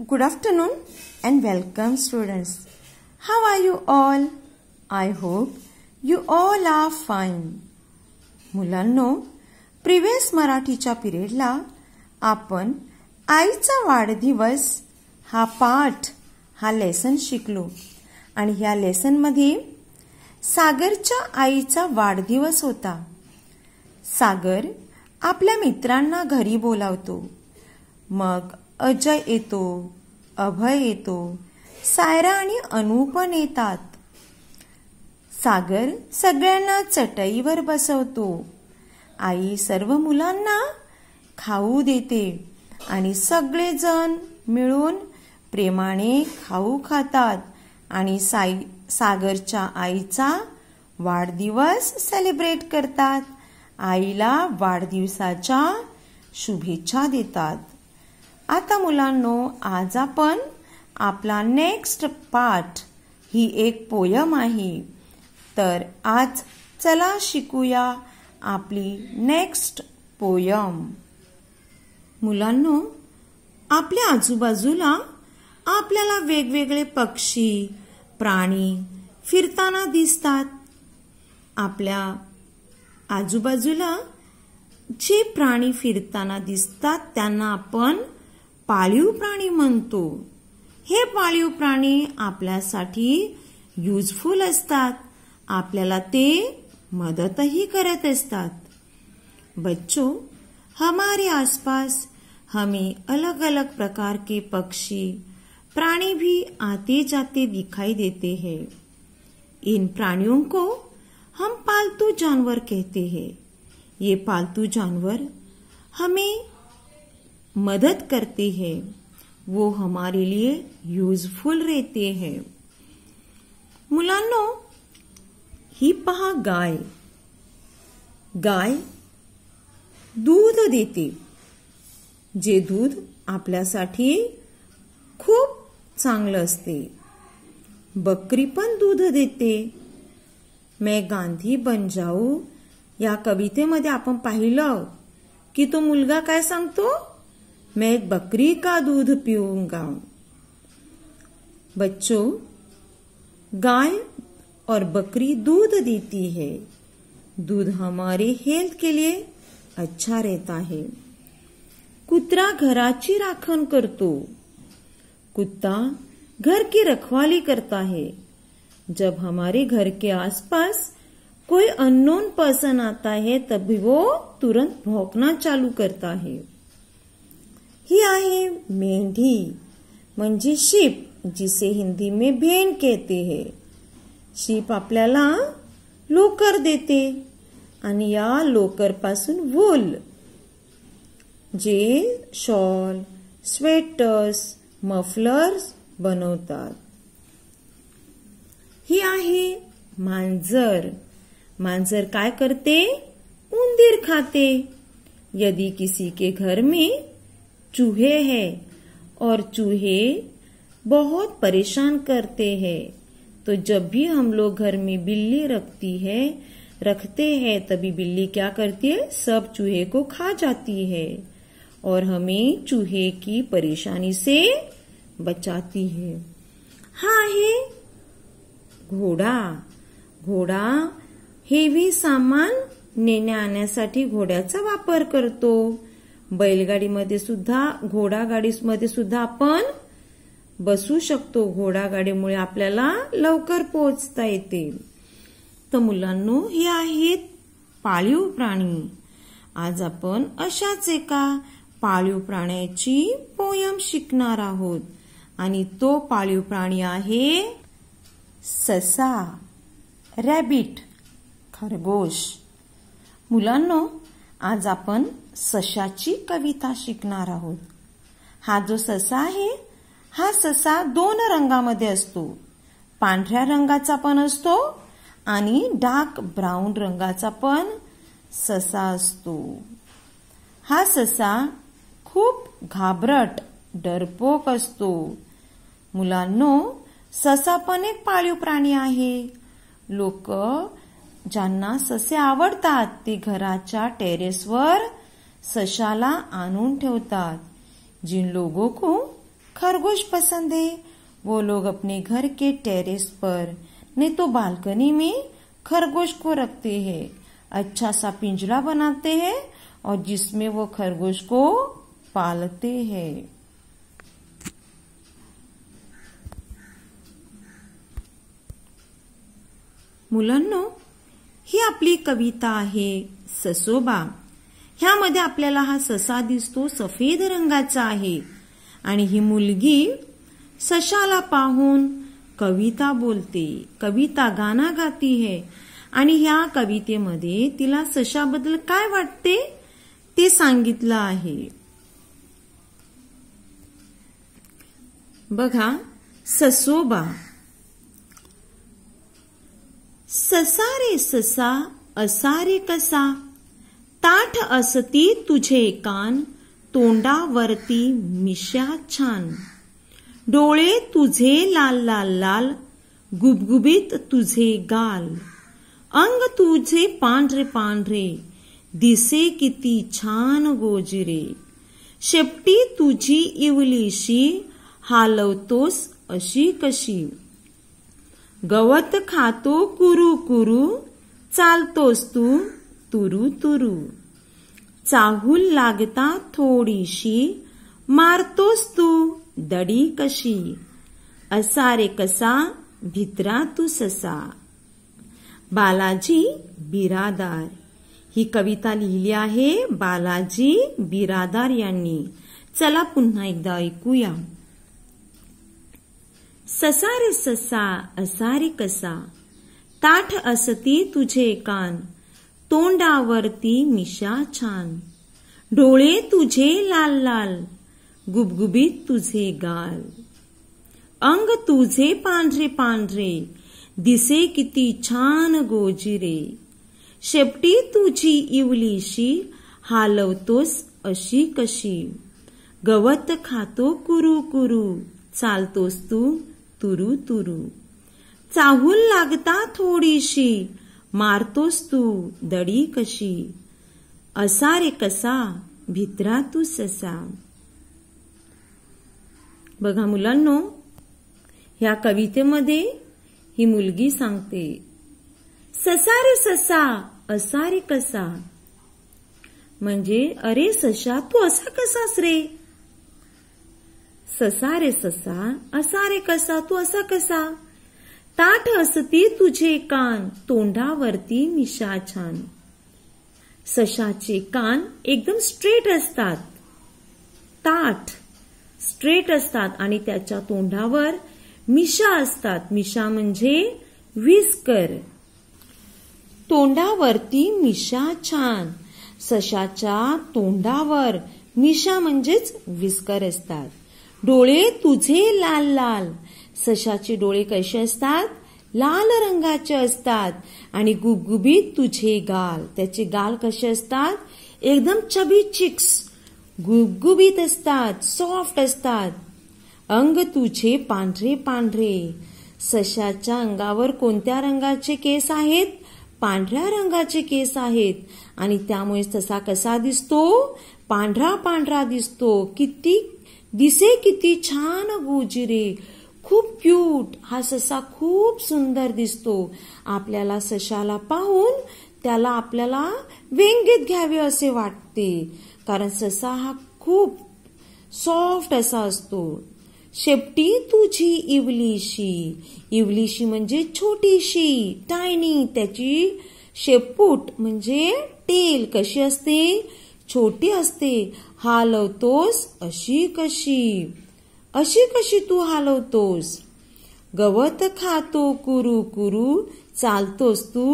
Good afternoon and welcome students. How are you all I hope you all are fine. मुलांनो previous मराठीच्या पिरियडला आपण आईचा वाढदिवस हा पाठ हा लेसन शिकलो आणि ह्या लेसनमध्ये सागरच्या आईचा वाढदिवस होता सागर आपल्या मित्रांना घरी बोलावतो मग अजय येतो अभय येतो सायरा आणि अनु पण येतात सागर सगळ्यांना चटईवर बसवतो आई सर्व मुलांना खाऊ देते आणि सगळेजण मिळून प्रेमाने खाऊ खातात आणि साई सागरच्या आईचा वाढदिवस सेलिब्रेट करतात आईला वाढदिवसाच्या शुभेच्छा देतात आता मुलांनो आज आपण आपला नेक्स्ट पार्ट ही एक पोयम आहे तर आज चला शिकूया आपली नेक्स्ट पोयम मुलांनो आपल्या आजूबाजूला आपल्याला वेगवेगळे पक्षी प्राणी फिरताना दिसतात आपल्या आजूबाजूला जे प्राणी फिरताना दिसतात त्यांना आपण पाळीव प्राणी म्हणतो हे पाळीव प्राणी आपल्यासाठी युजफुल असतात आपल्याला ते मदतही करत असतात बच्चों हमारे आसपास हमें अलग अलग प्रकार के पक्षी प्राणी भी आते जाते दिखाई देते हैं इन प्राणियों को हम पालतू जानवर कहते हैं ये पालतू जानवर हमें मदत करते है वो हमारे लिए यूजफुल रहते हैं मुलांनो ही पहा गाय गाय दूध देते जे दूध आपल्यासाठी खूप चांगलं असते बकरी पण दूध देते मैं गांधी बन जाऊ या कवितेमध्ये आपण पाहिलं की तो मुलगा काय सांगतो मैं एक बकरी का दूध पीऊंगा बच्चों गाय और बकरी दूध देती है दूध हमारे हेल्थ के लिए अच्छा रहता है कुत्रा घराची राखण करतो कुत्ता घर की रखवाली करता है जब हमारे घर के आसपास कोई अननोन पर्सन आता है तभी वो तुरंत भौंकना चालू करता है ही आहे मेंढी म्हणजे शीप जिसे हिंदी में भेंड कहते हैं शीप आपल्याला लोकर देते आणि या पासून वूल जे शॉल स्वेटर्स मफलर्स बनवतात ही आहे मांजर मांजर काय करते उंदीर खाते यदि किसी के घर में चूहे हैं और चूहे बहुत परेशान करते हैं तो जब भी हम लोग घर में बिल्ली रखती है रखते हैं तभी बिल्ली क्या करती है सब चूहे को खा जाती है और हमें चूहे की परेशानी से बचाती है हा है घोडा घोडा हेवी सामान नेने आने घोड़ा वापर करतो बैलगाडीमध्ये सुद्धा घोडागाडीमध्ये सुद्धा आपण बसू शकतो घोडागाडीमुळे आपल्याला लवकर पोहोचता येते तर मुलांनो हे आहेत पाळीव प्राणी आज आपण अशाच एका पाळीव प्राण्याची पोयम शिकणार आहोत आणि तो पाळीव प्राणी आहे ससा रॅबिट खरगोश मुलांनो आज आपण सशाची कविता शिकणार आहोत हा जो ससा आहे हा ससा दोन रंगामध्ये असतो पांढऱ्या रंगाचा पण असतो आणि डार्क ब्राऊन रंगाचा पण ससा असतो हा ससा खूप घाबरट डरपोक असतो मुलांनो ससा पण एक पाळीव प्राणी आहे लोक ज्यांना ससे आवडतात ते घराच्या टेरेसवर सशाला आनून ठेवतात जिन लोगों को खरगोश पसंद है वो लोग अपने घर के टेरेस पर नहीं तो बालकनी में खरगोश को रखते हैं अच्छा सा पिंजरा बनाते हैं और जिसमें वो खरगोश को पालते हैं मुलांनो ही आपली कविता है ससोबा ह्यामध्ये आपल्याला हा ससा दिसतो सफेद रंगाचा आहे आणि ही मुलगी सशाला पाहून कविता बोलते कविता गाना गाती है आणि ह्या कवितेमध्ये तिला सशाबद्दल काय वाटते ते सांगितलं आहे बघा ससोबा ससारे ससा असारे कसा ताठ असती तुझे कान तोंडावरती मिश्या छान डोळे तुझे लाल लाल लाल गुबगुबीत तुझे गाल अंग तुझे पांढरे पांढरे दिसे किती छान गोजिरे शेपटी तुझी इवलीशी हालवतोस अशी कशी गवत खातो कुरू कुरू चालतोस तू तुरु तुरु चाहूल लागता थोडीशी मारतोस तू दडी कशी असा रे कसा भित्रा तू ससा बालाजी बिरादार ही कविता लिहिली आहे बालाजी बिरादार यांनी चला पुन्हा एकदा ऐकूया ससा रे ससा असा रे कसा ताठ असती तुझे कान तोंडावरती मिशा छान डोळे तुझे लाल लाल गुबगुबीत तुझे गाल अंग तुझे पांढरे पांढरे दिसे किती छान गोजिरे शेपटी तुझी इवलीशी हालवतोस अशी कशी गवत खातो कुरू कुरू चालतोस तू तुरु तुरु चाहूल लागता थोडीशी मारतोस तू दडी कशी असा रे कसा भित्रा तू ससा बघा मुलांनो ह्या कवितेमध्ये ही मुलगी सांगते ससा रे ससा असा रे कसा म्हणजे अरे ससा तू असा कसास रे ससा रे ससा असा रे कसा तू असा कसा ताठ असती तुझे कान तोंडावरती मिशा छान सशाचे कान एकदम स्ट्रेट असतात ताठ स्ट्रेट असतात आणि त्याच्या तोंडावर मिशा असतात मिशा म्हणजे विस्कर तोंडावरती मिशा छान सशाच्या तोंडावर मिशा म्हणजेच विस्कर असतात डोळे तुझे लाल लाल सशाचे डोळे कसे असतात लाल रंगाचे असतात आणि गुबगुबीत तुझे गाल त्याचे गाल कसे असतात एकदम चबी चिक्स गुबगुबीत असतात सॉफ्ट असतात अंग तुझे पांढरे पांढरे सशाच्या अंगावर कोणत्या रंगाचे केस आहेत पांढऱ्या रंगाचे केस आहेत आणि त्यामुळे तसा कसा दिसतो पांढरा पांढरा दिसतो किती दिसे किती छान गुजरे खूप क्यूट हा ससा खूप सुंदर दिसतो आपल्याला सशाला पाहून त्याला आपल्याला व्यंगीत घ्यावे असे वाटते कारण ससा हा खूप सॉफ्ट असा असतो शेपटी तुझी इवलीशी इवलीशी म्हणजे छोटीशी टायनी त्याची शेपूट म्हणजे टेल कशी असते छोटी असते हा अशी कशी अशी कशी तू हालवतोस गवत खातो कुरू कुरू चालतोस तू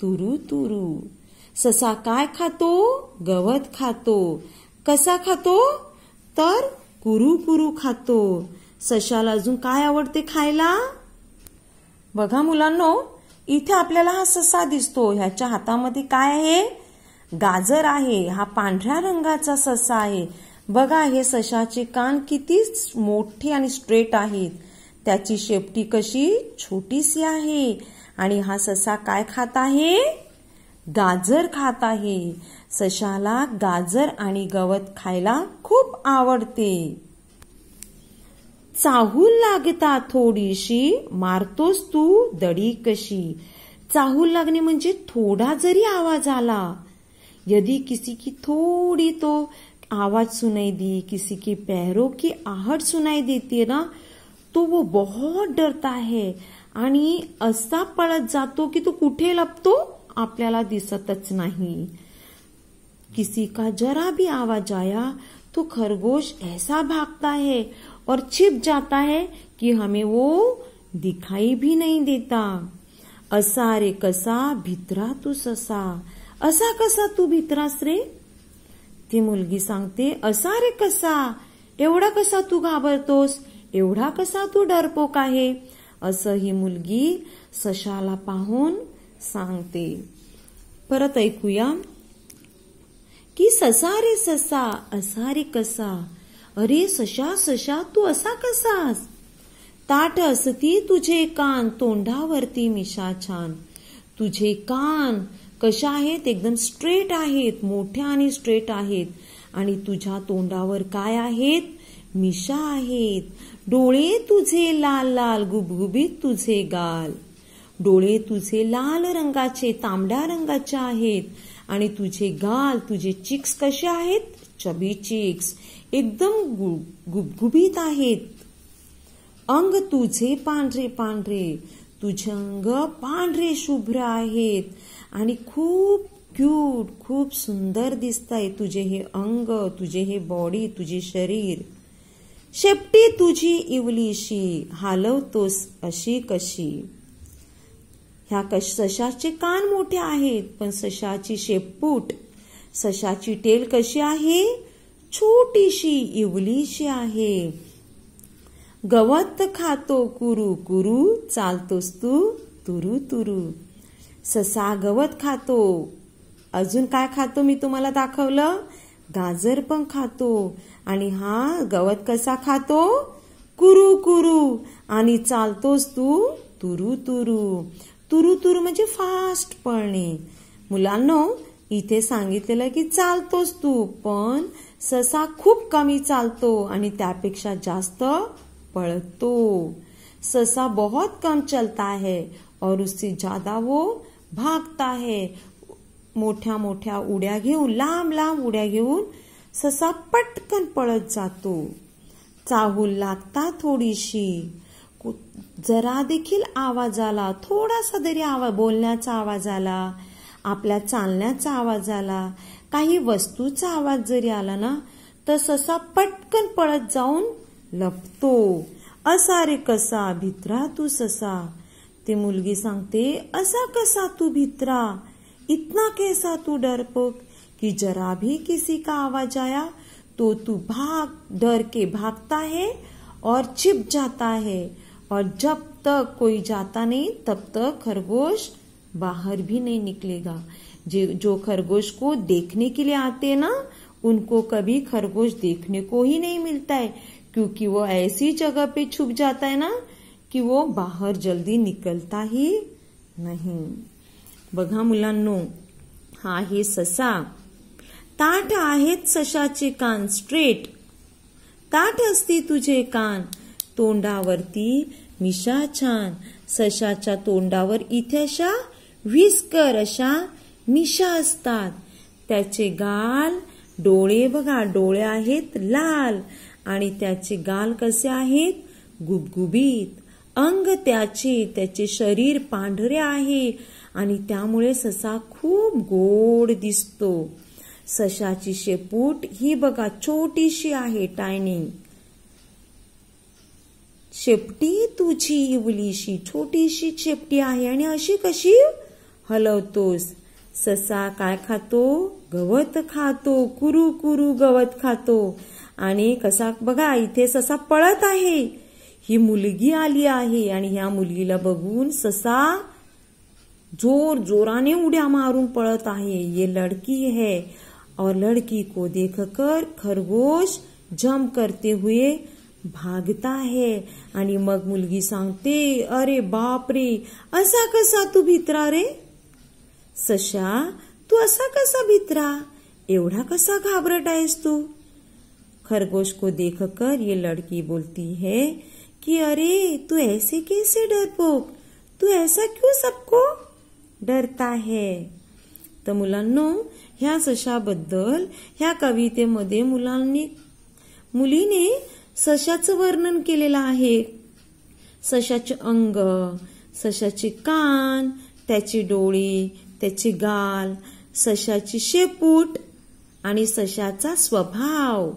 तुरु तुरु ससा काय खातो गवत खातो कसा खातो तर कुरू कुरू खातो सशाला अजून काय आवडते खायला बघा मुलांनो इथे आपल्याला हा ससा दिसतो ह्याच्या हातामध्ये काय आहे गाजर आहे हा पांढऱ्या रंगाचा ससा आहे बघा हे सशाचे कान किती मोठे आणि स्ट्रेट आहेत त्याची शेपटी कशी छोटीशी आहे आणि हा ससा काय खात आहे गाजर खात आहे सशाला गाजर आणि गवत खायला खूप आवडते चाहूल लागता थोडीशी मारतोस तू दडी कशी चाहूल लागणे म्हणजे थोडा जरी आवाज आला यदी किसी की थोडी तो आवाज सुनाई दी किसी के पैरों की आहट सुनाई देती है ना तो वो बहुत डरता है आणि असा पळत जातो की तो कुठे लपतो आपल्याला दिसतच नाही किसी का जरा भी आवाज आया तो खरगोश ऐसा भागता है और छिप जाता है कि हमें वो दिखाई भी नहीं देता असा रे कसा भित्रा तू ससा असा कसा तू भित्रास रे ती मुलगी सांगते असा रे कसा एवढा कसा तू घाबरतोस एवढा कसा तू डरपोक आहे असं ही मुलगी सशाला पाहून सांगते परत ऐकूया की ससा रे ससा असा रे कसा अरे सशा सशा तू असा कसास ताट असती तुझे कान तोंडावरती मिशा छान तुझे कान कशा आहेत एकदम स्ट्रेट आहेत मोठ्या आणि स्ट्रेट आहेत आणि तुझ्या तोंडावर काय आहेत मिशा आहेत डोळे तुझे लाल लाल गुबगुबीत तुझे गाल डोळे तुझे लाल रंगाचे तांबड्या रंगाचे आहेत आणि तुझे गाल तुझे चिक्स कसे आहेत चबी चिक्स एकदम गुबगुबीत आहेत अंग तुझे पांढरे पांढरे तुझे अंग पांढरे शुभ्र आहेत आणि खूप क्यूट खूप सुंदर दिसताय तुझे हे अंग तुझे हे बॉडी तुझे शरीर शेपटी तुझी इवलीशी हालवतोस अशी कशी ह्या कश सशाचे कान मोठे आहेत पण सशाची शेपूट सशाची टेल कशी आहे छोटीशी इवलीशी आहे गवत खातो कुरु कुरु चालतोस तू तुरु तुरु ससा गवत खातो अजून काय खातो मी तुम्हाला दाखवलं गाजर पण खातो आणि हा गवत कसा खातो कुरू कुरू आणि चालतोस तू तुरु तुरु तुरु तुरु म्हणजे फास्ट पळणे मुलांनो इथे सांगितलेलं की चालतोस तू पण ससा खूप कमी चालतो आणि त्यापेक्षा जास्त पळतो ससा बहुत कम चलता है और उससे ज्यादा वो भागता है मोठ्या मोठ्या उड्या घेऊन लांब लांब उड्या घेऊन ससा पटकन पळत जातो चाहूल लागता थोडीशी जरा देखील आवाज आला थोडासा जरी आवाज बोलण्याचा आवाज आला आपल्या चालण्याचा आवाज आला काही वस्तूचा आवाज जरी आला ना तर ससा पटकन पळत जाऊन लपतो असा रे कसा भित्रा तू ससा ते मुलगी सांगते असा कसा तू भित्रा इतना कैसा तू डरपोक कि जरा भी किसी का आवाज आया तो तू भाग डर के भागता है और छिप जाता है और जब तक कोई जाता नहीं तब तक खरगोश बाहर भी नहीं निकलेगा जो खरगोश को देखने के लिए आते ना उनको कभी खरगोश देखने को ही नहीं मिलता है क्योंकि वो ऐसी जगह पे छुप जाता है ना की वो बाहर जल्दी निकलताही नाही बघा मुलांनो हा आहे ससा ताट आहेत सशाचे कान स्ट्रेट ताट असते तुझे कान तोंडावरती मिशा छान सशाच्या तोंडावर इथेशा, विस्कर अशा मिशा असतात त्याचे गाल डोळे बघा डोळे आहेत लाल आणि त्याचे गाल कसे आहेत गुबगुबीत अंग त्याची त्याचे शरीर पांढरे आहे आणि त्यामुळे ससा खूप गोड दिसतो सशाची शेपूट ही बघा छोटीशी आहे टायनिंग शेपटी तुझी इवलीशी छोटीशी शेपटी आहे आणि अशी कशी हलवतोस ससा काय खातो गवत खातो कुरु कुरू गवत खातो आणि कसा बघा इथे ससा पळत आहे ही मुलगी आली आहे आणि ह्या मुलगीला बघून ससा जोर जोराने उड्या मारून पळत आहे ये लड़की है और लड़की को देखकर खरगोश जम करते हुए भागता है आणि मग मुलगी सांगते अरे बाप रे असा कसा तू भित्रा रे सशा तू असा कसा भित्रा एवढा कसा घाबरट आहेस तू खरगोश को देखकर ये लड़की बोलती है कि अरे तू ऐसे कैसे डरपोक तू ऐसा क्यों सबको डरता है तर मुलांनो ह्या सशाबद्दल ह्या कवितेमध्ये मुलांनी मुलीने सशाचं वर्णन केलेलं आहे सशाचे अंग सशाचे कान त्याची डोळे त्याचे गाल सशाची शेपूट आणि सशाचा स्वभाव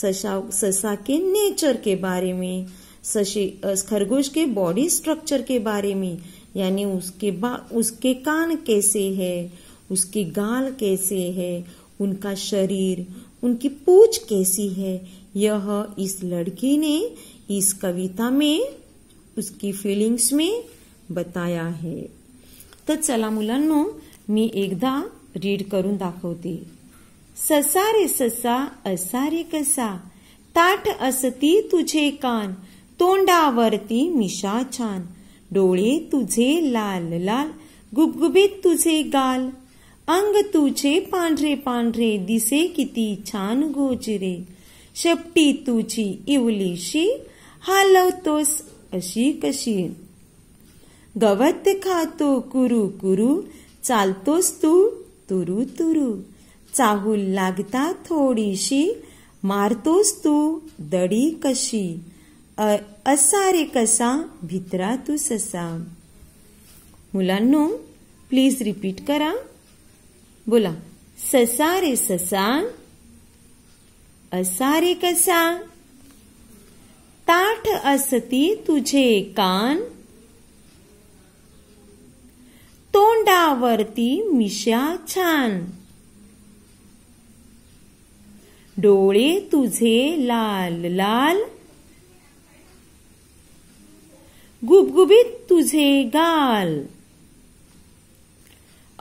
सशा ससा के नेचर के बारे में खरगोश के बॉडी स्ट्रक्चर के बारे में यानी उसके उसके कान कैसे है उसकी गाल कैसे है उनका शरीर उनकी पूछ कैसी है यह इस लड़की ने इस कविता में उसकी फीलिंग्स में बताया है तो चला मुला मी एकदा रीड करून दाखवते ससारे ससा असारे कसा ताट असती तुझे कान तोंडावरती मिशा छान डोळे तुझे लाल लाल गुबगुबीत तुझे गाल अंग तुझे पांढरे पांढरे दिसे किती छान गोजरे शेपटी तुझी इवलीशी हालवतोस अशी कशी गवत खातो कुरू कुरू चालतोस तू तुरु तुरु चाहूल लागता थोडीशी मारतोस तू दडी कशी असा रे कसा भित्रा तू ससा मुलांनो प्लीज रिपीट करा बोला ससा रे ससा असा रे कसा ताठ असती तुझे कान तोंडावरती मिशा छान डोळे तुझे लाल लाल गुबगुबीत तुझे गाल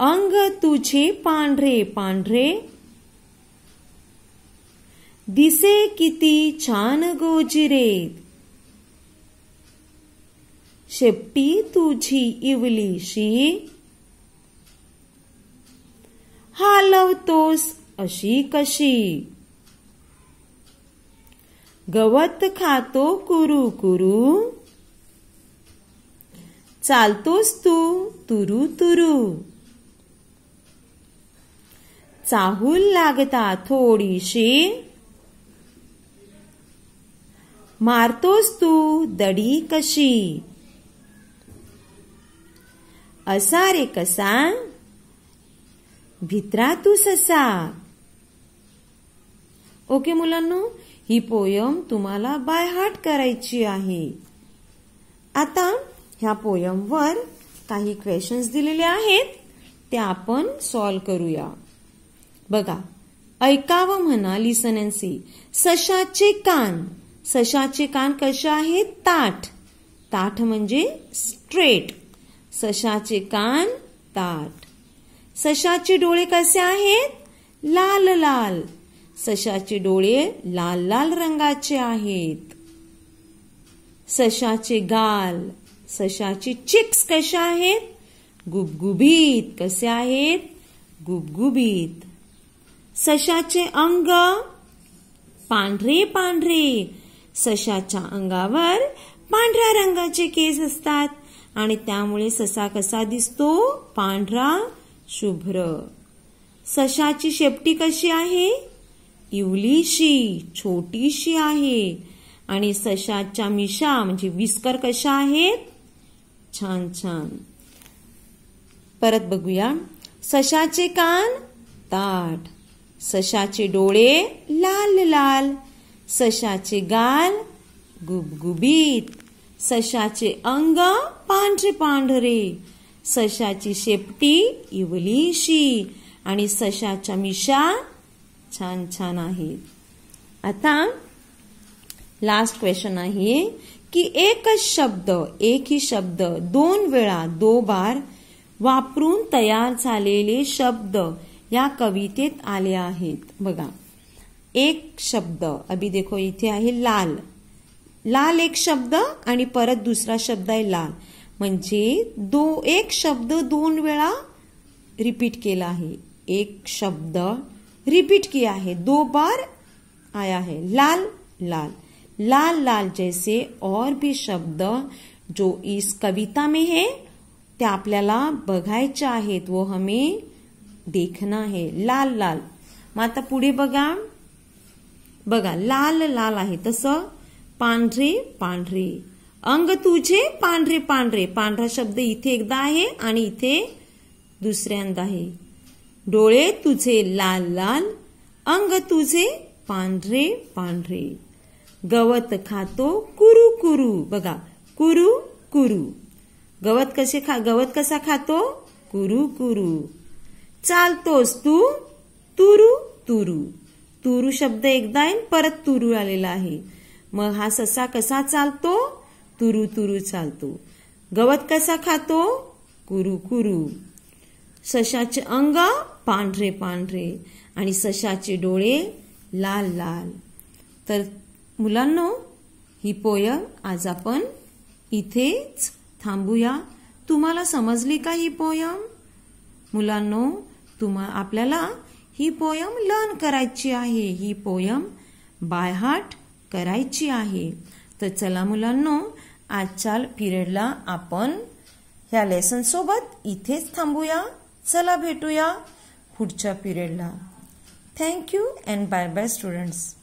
अंग तुझे पांढरे पांढरे दिसे किती छान गोजिरे शेपटी तुझी इवलीशी हालवतोस अशी कशी गवत खातो कुरू कुरू चालतोस तू तुरू तुरू चाहूल लागता थोडीशी मारतोस तू दडी कशी असा रे कसा भित्रा तू ससा ओके मुलांनो ही पोयम तुम्हाला बाय हार्ट करायची आहे आता ह्या पोयमवर काही क्वेश्चन्स दिलेले आहेत ते आपण सॉल्व करूया बघा ऐकावं म्हणा लिसन अँड सी सशाचे कान सशाचे कान कसे आहेत ताठ ताठ म्हणजे स्ट्रेट सशाचे कान ताठ सशाचे डोळे कसे आहेत लाल लाल सशाचे डोळे लाल लाल रंगाचे आहेत सशाचे गाल सशाची चिक्स कशा आहेत गुबगुबीत कसे आहेत गुबगुबीत सशाचे अंग पांढरे पांढरे सशाच्या अंगावर पांढऱ्या रंगाचे केस असतात आणि त्यामुळे ससा कसा दिसतो पांढरा शुभ्र सशाची शेपटी कशी आहे इवलीशी छोटीशी आहे आणि सशाच्या मिशा म्हणजे विस्कर कशा आहेत छान छान परत बघूया सशाचे कान ताट सशाचे डोळे लाल लाल सशाचे गाल गुबगुबीत सशाचे अंग पांढरे पांढरे सशाची शेपटी इवलीशी आणि सशाच्या मिशा छान छान आहेत आता लास्ट क्वेश्चन आहे की एकच शब्द एक ही शब्द दोन वेळा दो बार वापरून तयार झालेले शब्द या कवितेत आले आहेत बघा एक शब्द अभि देखो इथे आहे लाल लाल एक शब्द आणि परत दुसरा शब्द आहे लाल म्हणजे दो एक शब्द दोन वेळा रिपीट केला आहे एक शब्द रिपीट किया आहे दो बार आया है लाल लाल लाल लाल जैसे और भी शब्द जो इस कविता में है ते आपल्याला बघायचे आहेत व हमें देखना है लाल लाल मग आता पुढे बघा बघा लाल लाल आहे तस पांढरे पांढरे अंग तुझे पांढरे पांढरे पांढरा शब्द इथे एकदा आहे आणि इथे दुसऱ्यांदा आहे डोळे तुझे लाल लाल अंग तुझे पांढरे पांढरे गवत खातो कुरु कुरु बघा कुरु कुरु गवत कसे खा गवत कसा खातो कुरु कुरु चालतोस तू तुरु तुरु तुरु शब्द एकदा येईल परत तुरू आलेला आहे मग हा ससा कसा चालतो तुरु तुरु चालतो गवत कसा खातो कुरु कुरु सशाचे अंग पांढरे पांढरे आणि सशाचे डोळे लाल लाल तर मुलांनो ही पोयम आज आपण इथेच थांबूया तुम्हाला समजली का ही पोयम मुलांनो तुम्हा आपल्याला ही पोयम लर्न करायची आहे ही पोयम बाय हार्ट करायची आहे तर चला मुलांनो आजच्या पिरियडला आपण ह्या लेसन सोबत इथेच थांबूया चला भेटूया पुढच्या पिरियडला thank you and bye bye students